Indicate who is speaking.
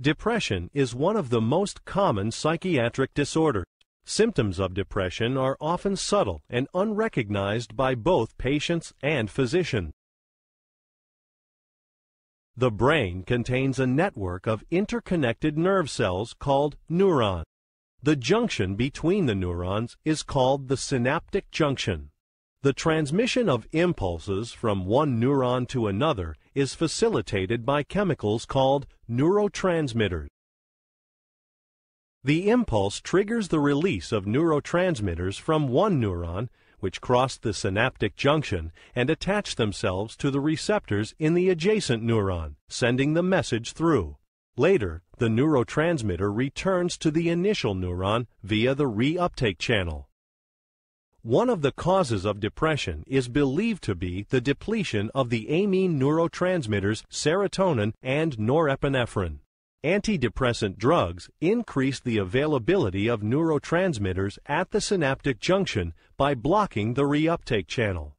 Speaker 1: Depression is one of the most common psychiatric disorders. Symptoms of depression are often subtle and unrecognized by both patients and physicians. The brain contains a network of interconnected nerve cells called neurons. The junction between the neurons is called the synaptic junction. The transmission of impulses from one neuron to another is facilitated by chemicals called neurotransmitters. The impulse triggers the release of neurotransmitters from one neuron, which cross the synaptic junction and attach themselves to the receptors in the adjacent neuron, sending the message through. Later, the neurotransmitter returns to the initial neuron via the reuptake channel. One of the causes of depression is believed to be the depletion of the amine neurotransmitters serotonin and norepinephrine. Antidepressant drugs increase the availability of neurotransmitters at the synaptic junction by blocking the reuptake channel.